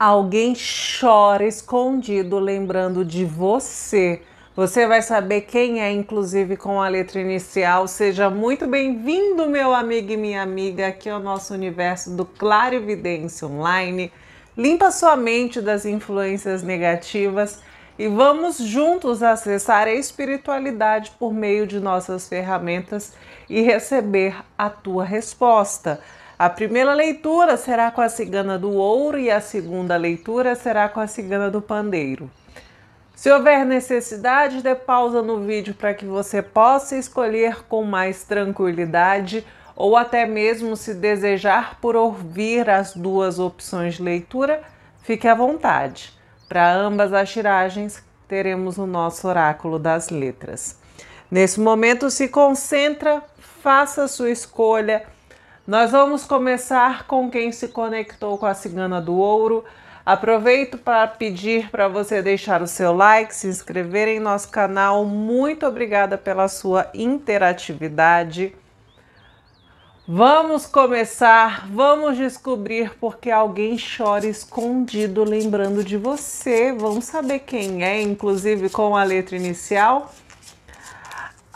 alguém chora escondido lembrando de você. Você vai saber quem é, inclusive com a letra inicial. Seja muito bem-vindo, meu amigo e minha amiga, aqui ao é nosso universo do Claro Evidência Online. Limpa sua mente das influências negativas e vamos juntos acessar a espiritualidade por meio de nossas ferramentas e receber a tua resposta. A primeira leitura será com a cigana do ouro e a segunda leitura será com a cigana do pandeiro. Se houver necessidade, dê pausa no vídeo para que você possa escolher com mais tranquilidade ou até mesmo se desejar por ouvir as duas opções de leitura, fique à vontade. Para ambas as tiragens, teremos o nosso oráculo das letras. Nesse momento, se concentra, faça sua escolha nós vamos começar com quem se conectou com a Cigana do Ouro. Aproveito para pedir para você deixar o seu like, se inscrever em nosso canal. Muito obrigada pela sua interatividade. Vamos começar, vamos descobrir porque alguém chora escondido lembrando de você. Vamos saber quem é, inclusive com a letra inicial.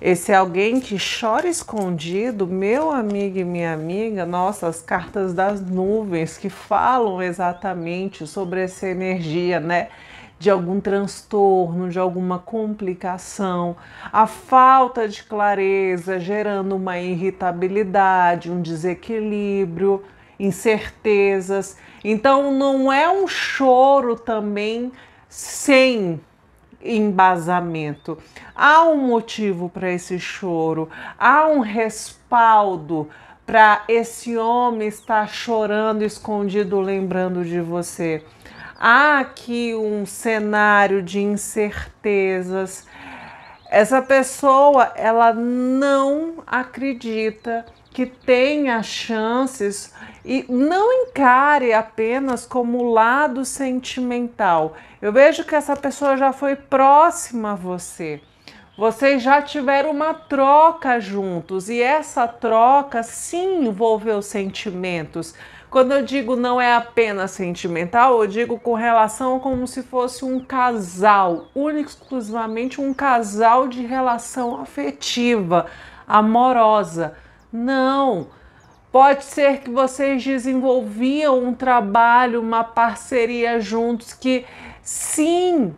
Esse alguém que chora escondido, meu amigo e minha amiga, nossas cartas das nuvens que falam exatamente sobre essa energia, né? De algum transtorno, de alguma complicação, a falta de clareza gerando uma irritabilidade, um desequilíbrio, incertezas. Então, não é um choro também sem embasamento, há um motivo para esse choro, há um respaldo para esse homem estar chorando escondido, lembrando de você. Há aqui um cenário de incertezas, essa pessoa, ela não acredita que tenha chances e não encare apenas como lado sentimental. Eu vejo que essa pessoa já foi próxima a você. Vocês já tiveram uma troca juntos e essa troca sim envolveu sentimentos. Quando eu digo não é apenas sentimental, eu digo com relação como se fosse um casal, único exclusivamente um casal de relação afetiva, amorosa. Não. Pode ser que vocês desenvolviam um trabalho, uma parceria juntos que sim,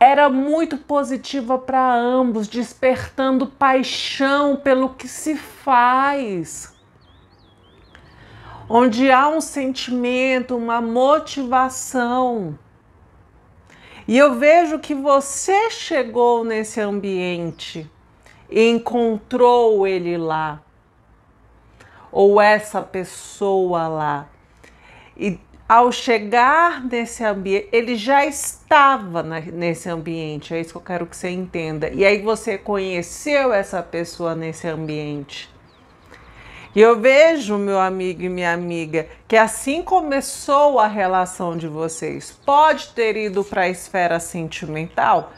era muito positiva para ambos, despertando paixão pelo que se faz onde há um sentimento, uma motivação. E eu vejo que você chegou nesse ambiente e encontrou ele lá, ou essa pessoa lá. E ao chegar nesse ambiente, ele já estava na, nesse ambiente, é isso que eu quero que você entenda. E aí você conheceu essa pessoa nesse ambiente. E eu vejo, meu amigo e minha amiga, que assim começou a relação de vocês. Pode ter ido para a esfera sentimental,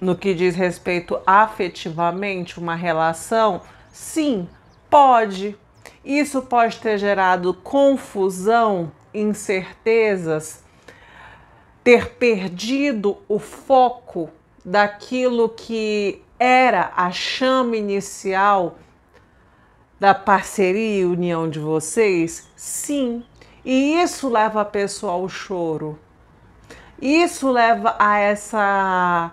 no que diz respeito afetivamente, uma relação? Sim, pode. Isso pode ter gerado confusão, incertezas, ter perdido o foco daquilo que era a chama inicial da parceria e união de vocês? Sim. E isso leva a pessoa ao choro. Isso leva a essa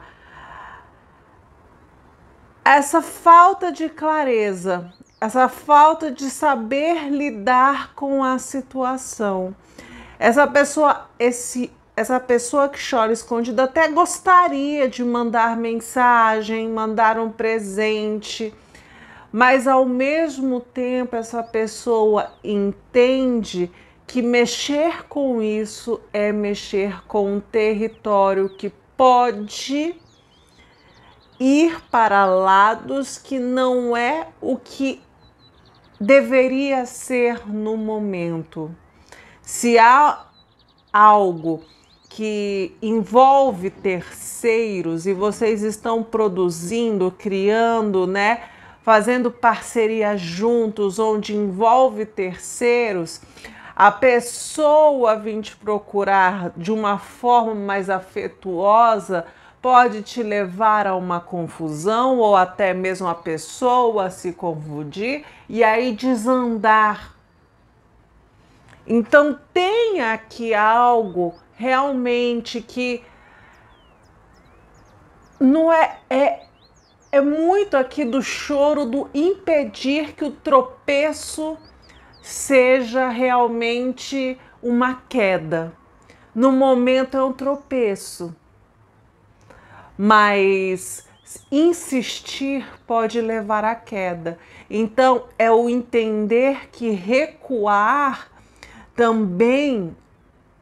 essa falta de clareza, essa falta de saber lidar com a situação. Essa pessoa, esse essa pessoa que chora escondida até gostaria de mandar mensagem, mandar um presente, mas ao mesmo tempo essa pessoa entende que mexer com isso é mexer com um território que pode ir para lados que não é o que deveria ser no momento. Se há algo que envolve terceiros e vocês estão produzindo, criando, né, fazendo parceria juntos, onde envolve terceiros, a pessoa vir te procurar de uma forma mais afetuosa pode te levar a uma confusão ou até mesmo a pessoa se confundir e aí desandar. Então tem aqui algo realmente que não é, é é muito aqui do choro do impedir que o tropeço seja realmente uma queda. No momento é um tropeço, mas insistir pode levar à queda. Então é o entender que recuar também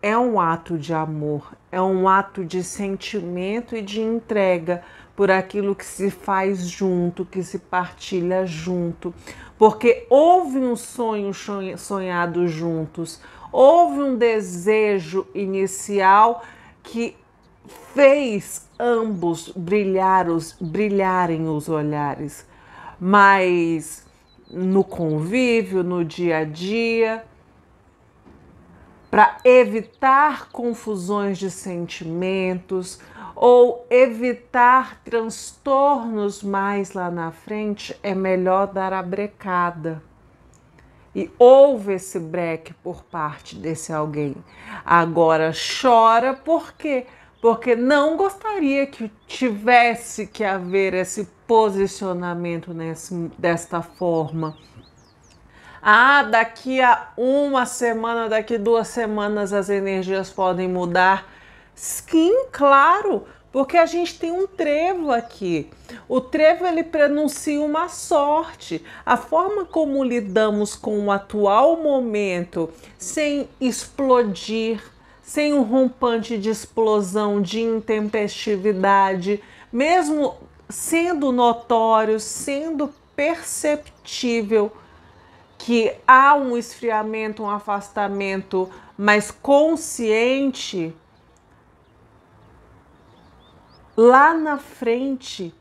é um ato de amor, é um ato de sentimento e de entrega por aquilo que se faz junto, que se partilha junto, porque houve um sonho sonhado juntos, houve um desejo inicial que fez ambos brilhar os, brilharem os olhares, mas no convívio, no dia a dia, para evitar confusões de sentimentos ou evitar transtornos mais lá na frente, é melhor dar a brecada. E houve esse break por parte desse alguém. Agora chora por quê? Porque não gostaria que tivesse que haver esse posicionamento nesse, desta forma. Ah, daqui a uma semana, daqui duas semanas as energias podem mudar. Sim, claro, porque a gente tem um trevo aqui. O trevo ele prenuncia uma sorte. A forma como lidamos com o atual momento, sem explodir, sem um rompante de explosão, de intempestividade, mesmo sendo notório, sendo perceptível que há um esfriamento, um afastamento mais consciente, lá na frente,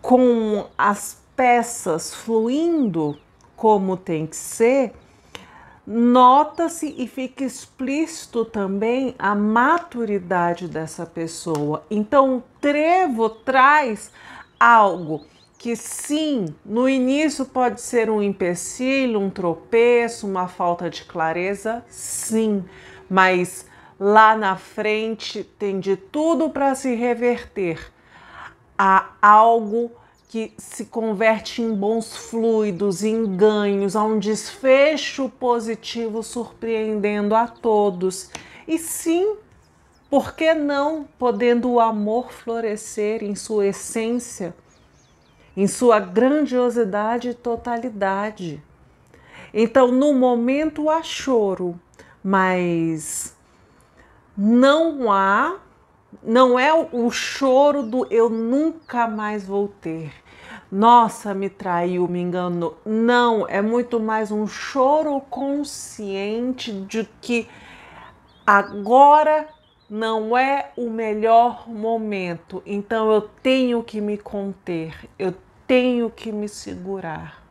com as peças fluindo como tem que ser, nota-se e fica explícito também a maturidade dessa pessoa. Então, o trevo traz algo que sim, no início pode ser um empecilho, um tropeço, uma falta de clareza, sim, mas lá na frente tem de tudo para se reverter a algo que se converte em bons fluidos, em ganhos, a um desfecho positivo surpreendendo a todos. E sim, por que não podendo o amor florescer em sua essência? em sua grandiosidade e totalidade. Então, no momento há choro, mas não há, não é o choro do eu nunca mais vou ter. Nossa, me traiu, me enganou. Não, é muito mais um choro consciente de que agora não é o melhor momento, então eu tenho que me conter, eu tenho que me segurar.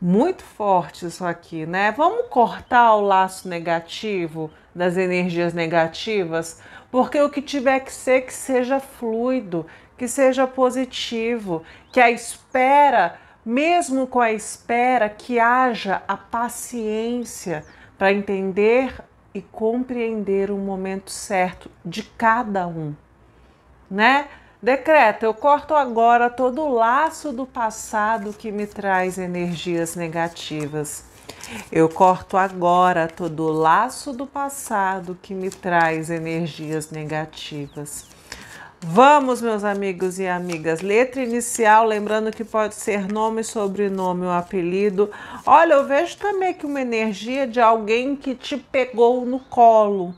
Muito forte isso aqui, né? Vamos cortar o laço negativo das energias negativas, porque o que tiver que ser que seja fluido, que seja positivo, que a espera, mesmo com a espera, que haja a paciência para entender e compreender o momento certo de cada um, né? Decreta, eu corto agora todo o laço do passado que me traz energias negativas. Eu corto agora todo o laço do passado que me traz energias negativas. Vamos, meus amigos e amigas. Letra inicial, lembrando que pode ser nome, sobrenome ou apelido. Olha, eu vejo também aqui uma energia de alguém que te pegou no colo.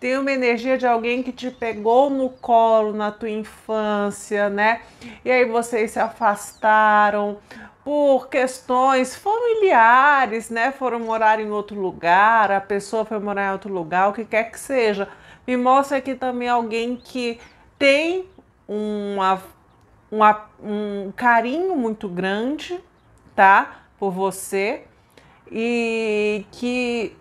Tem uma energia de alguém que te pegou no colo na tua infância, né? E aí vocês se afastaram por questões familiares, né? Foram morar em outro lugar, a pessoa foi morar em outro lugar, o que quer que seja. Me mostra aqui também alguém que tem uma, uma, um carinho muito grande, tá? Por você e que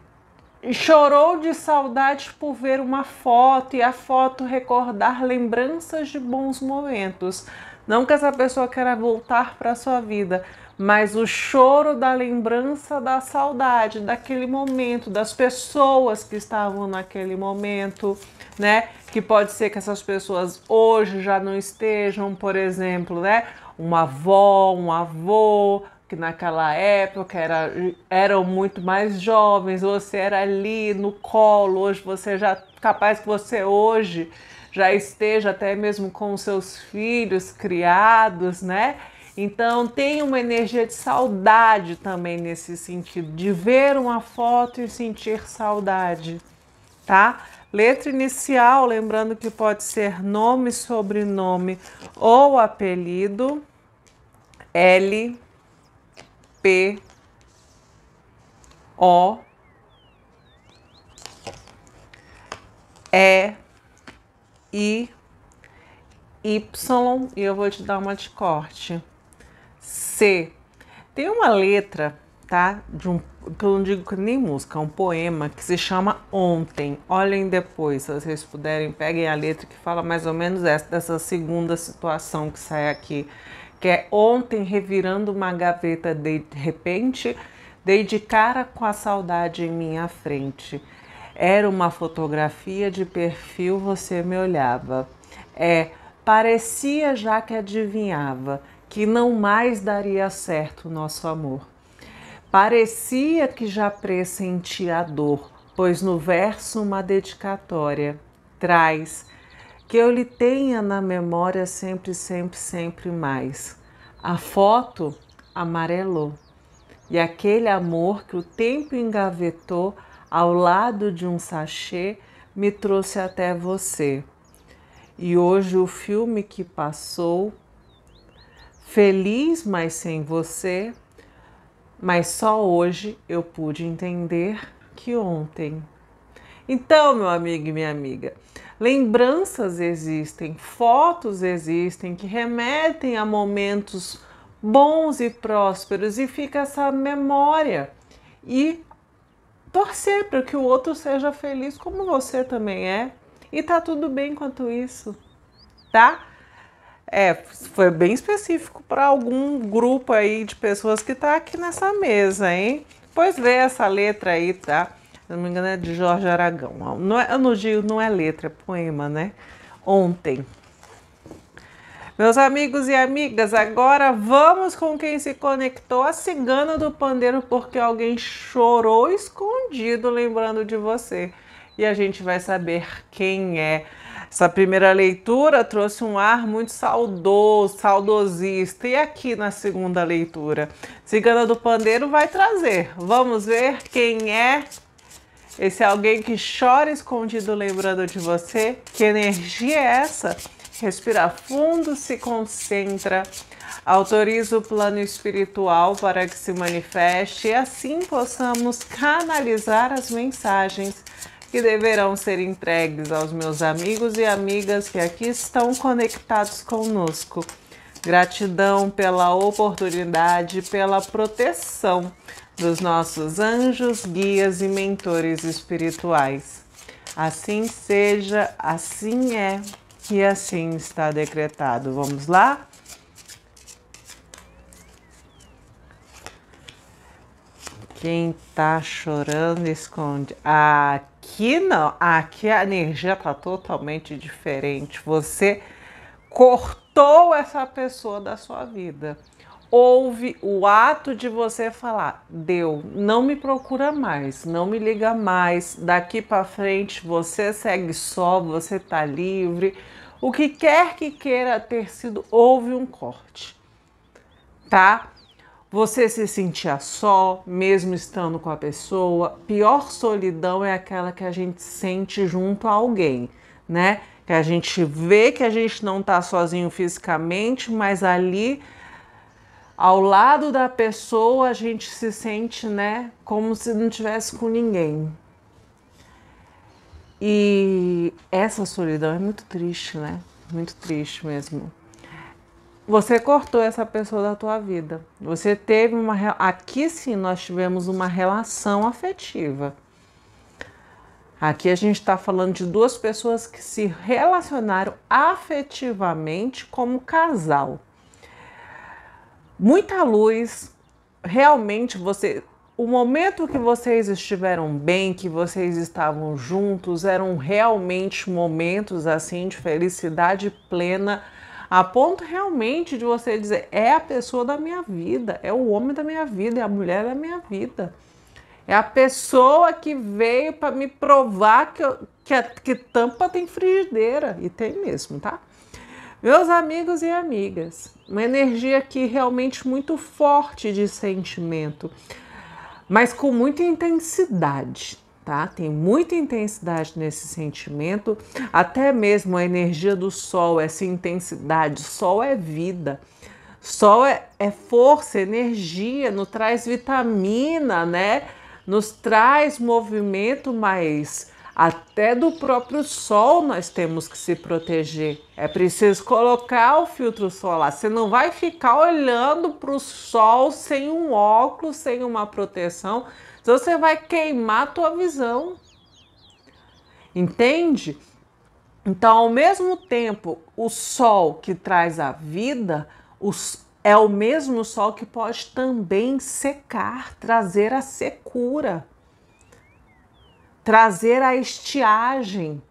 chorou de saudade por ver uma foto e a foto recordar lembranças de bons momentos. Não que essa pessoa queira voltar para sua vida, mas o choro da lembrança da saudade daquele momento, das pessoas que estavam naquele momento, né? Que pode ser que essas pessoas hoje já não estejam, por exemplo, né? Uma avó, um avô, que naquela época era, eram muito mais jovens, você era ali no colo, hoje você já capaz que você hoje já esteja até mesmo com seus filhos criados, né? Então tem uma energia de saudade também nesse sentido, de ver uma foto e sentir saudade, tá? Letra inicial, lembrando que pode ser nome, sobrenome ou apelido. L, P, O, E, I, Y e eu vou te dar uma de corte. C. Tem uma letra, tá? De um, que eu não digo que nem música, é um poema que se chama Ontem. Olhem depois, se vocês puderem, peguem a letra que fala mais ou menos essa, dessa segunda situação que sai aqui. Que é ontem revirando uma gaveta de repente, dei de cara com a saudade em minha frente. Era uma fotografia de perfil, você me olhava. É, parecia já que adivinhava que não mais daria certo o nosso amor. Parecia que já pressentia a dor, pois no verso uma dedicatória traz que eu lhe tenha na memória sempre, sempre, sempre mais. A foto amarelou e aquele amor que o tempo engavetou ao lado de um sachê me trouxe até você. E hoje o filme que passou feliz, mas sem você. Mas só hoje eu pude entender que ontem. Então, meu amigo e minha amiga, lembranças existem, fotos existem que remetem a momentos bons e prósperos e fica essa memória. E torcer para que o outro seja feliz como você também é. E tá tudo bem quanto isso, tá? É, foi bem específico para algum grupo aí de pessoas que está aqui nessa mesa, hein? Pois vê essa letra aí, tá? Se não me engano é de Jorge Aragão. Não é, eu não digo, não é letra, é poema, né? Ontem. Meus amigos e amigas, agora vamos com quem se conectou a cigana do pandeiro porque alguém chorou escondido lembrando de você. E a gente vai saber quem é. Essa primeira leitura trouxe um ar muito saudoso, saudosista. E aqui na segunda leitura, Cigana do Pandeiro vai trazer. Vamos ver quem é esse alguém que chora escondido lembrando de você. Que energia é essa? Respira fundo, se concentra. Autoriza o plano espiritual para que se manifeste e assim possamos canalizar as mensagens que deverão ser entregues aos meus amigos e amigas que aqui estão conectados conosco. Gratidão pela oportunidade, pela proteção dos nossos anjos, guias e mentores espirituais. Assim seja, assim é e assim está decretado. Vamos lá? Quem tá chorando esconde. Ah, Aqui não, aqui a energia tá totalmente diferente. Você cortou essa pessoa da sua vida. Houve o ato de você falar: "Deu, não me procura mais, não me liga mais. Daqui para frente você segue só, você tá livre". O que quer que queira ter sido, houve um corte. Tá? Você se sentia só, mesmo estando com a pessoa. Pior solidão é aquela que a gente sente junto a alguém, né? Que a gente vê que a gente não tá sozinho fisicamente, mas ali ao lado da pessoa a gente se sente, né, como se não tivesse com ninguém. E essa solidão é muito triste, né? Muito triste mesmo. Você cortou essa pessoa da tua vida. Você teve uma aqui sim nós tivemos uma relação afetiva. Aqui a gente está falando de duas pessoas que se relacionaram afetivamente como casal. Muita luz, realmente você o momento que vocês estiveram bem, que vocês estavam juntos, eram realmente momentos assim de felicidade plena a ponto realmente de você dizer: é a pessoa da minha vida, é o homem da minha vida, é a mulher da minha vida. É a pessoa que veio para me provar que, eu, que, a, que tampa tem frigideira. E tem mesmo, tá? Meus amigos e amigas, uma energia aqui realmente muito forte de sentimento, mas com muita intensidade tá? Tem muita intensidade nesse sentimento, até mesmo a energia do sol, essa intensidade. Sol é vida, sol é, é força, energia, nos traz vitamina, né? Nos traz movimento, mas até do próprio sol nós temos que se proteger. É preciso colocar o filtro solar. Você não vai ficar olhando para o sol sem um óculos, sem uma proteção, então você vai queimar a tua visão. Entende? Então, ao mesmo tempo, o sol que traz a vida os, é o mesmo sol que pode também secar, trazer a secura, trazer a estiagem.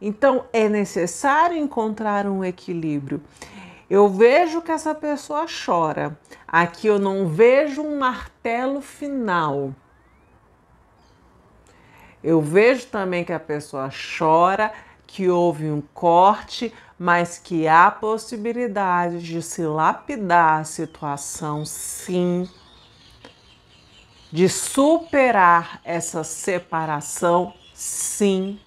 Então, é necessário encontrar um equilíbrio. Eu vejo que essa pessoa chora. Aqui eu não vejo um martelo final. Eu vejo também que a pessoa chora, que houve um corte, mas que há possibilidade de se lapidar a situação, sim, de superar essa separação, sim,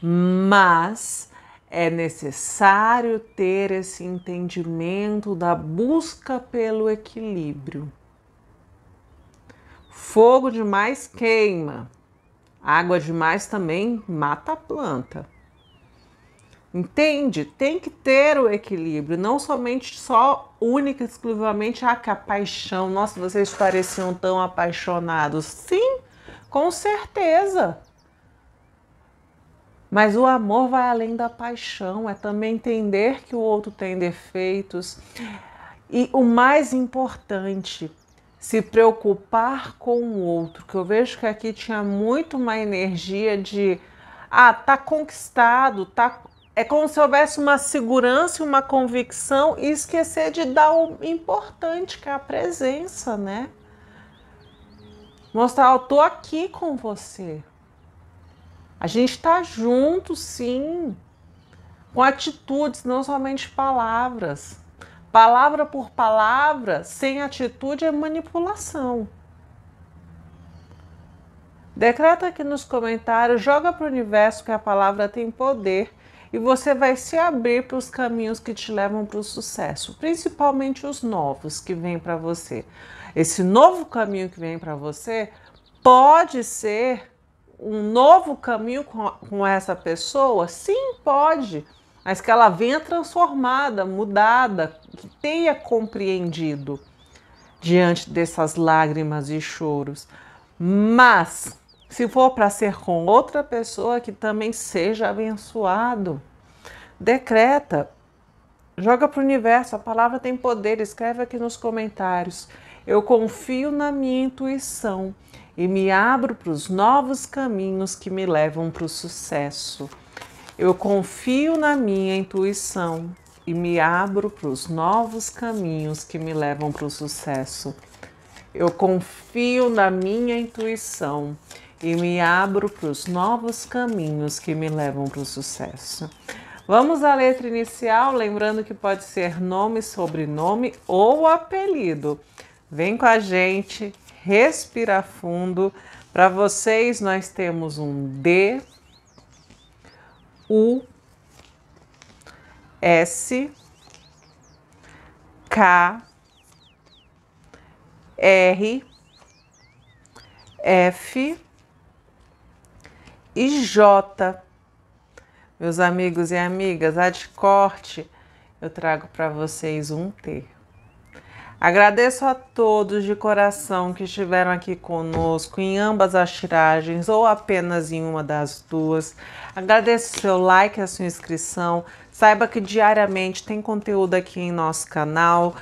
mas é necessário ter esse entendimento da busca pelo equilíbrio. Fogo demais queima. Água demais também mata a planta. Entende? Tem que ter o equilíbrio, não somente só única exclusivamente ah, a paixão. Nossa, vocês pareciam tão apaixonados. Sim, com certeza. Mas o amor vai além da paixão, é também entender que o outro tem defeitos. E o mais importante, se preocupar com o outro, que eu vejo que aqui tinha muito uma energia de ah, tá conquistado, tá é como se houvesse uma segurança, uma convicção e esquecer de dar o importante que é a presença, né? Mostrar, eu tô aqui com você. A gente tá junto, sim, com atitudes, não somente palavras. Palavra por palavra, sem atitude, é manipulação. Decreta aqui nos comentários, joga para o universo que a palavra tem poder e você vai se abrir para os caminhos que te levam para o sucesso, principalmente os novos que vêm para você. Esse novo caminho que vem para você pode ser um novo caminho com, com essa pessoa? Sim, pode mas que ela venha transformada, mudada, que tenha compreendido diante dessas lágrimas e choros. Mas se for para ser com outra pessoa, que também seja abençoado. Decreta, joga para o universo, a palavra tem poder, escreve aqui nos comentários. Eu confio na minha intuição e me abro para os novos caminhos que me levam para o sucesso. Eu confio na minha intuição e me abro para os novos caminhos que me levam para o sucesso. Eu confio na minha intuição e me abro para os novos caminhos que me levam para o sucesso. Vamos à letra inicial, lembrando que pode ser nome, sobrenome ou apelido. Vem com a gente, respira fundo. Para vocês, nós temos um D U S K R F e J. Meus amigos e amigas, a de corte, eu trago para vocês um termo. Agradeço a todos de coração que estiveram aqui conosco em ambas as tiragens ou apenas em uma das duas. Agradeço o seu like, a sua inscrição. Saiba que diariamente tem conteúdo aqui em nosso canal.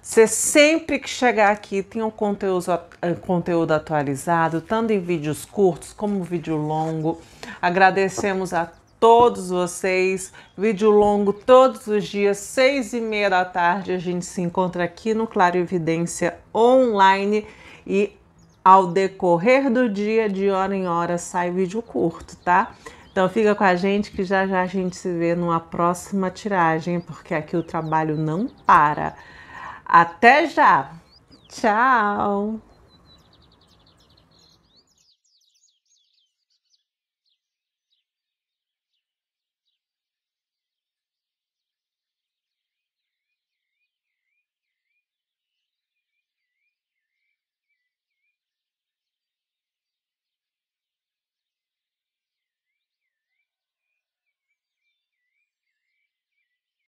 Você sempre que chegar aqui tem um conteúdo, eh, conteúdo atualizado, tanto em vídeos curtos como vídeo longo. Agradecemos a todos vocês. Vídeo longo todos os dias, seis e meia da tarde. A gente se encontra aqui no Claro Evidência Online e ao decorrer do dia, de hora em hora, sai vídeo curto, tá? Então fica com a gente que já já a gente se vê numa próxima tiragem, porque aqui o trabalho não para. Até já! Tchau!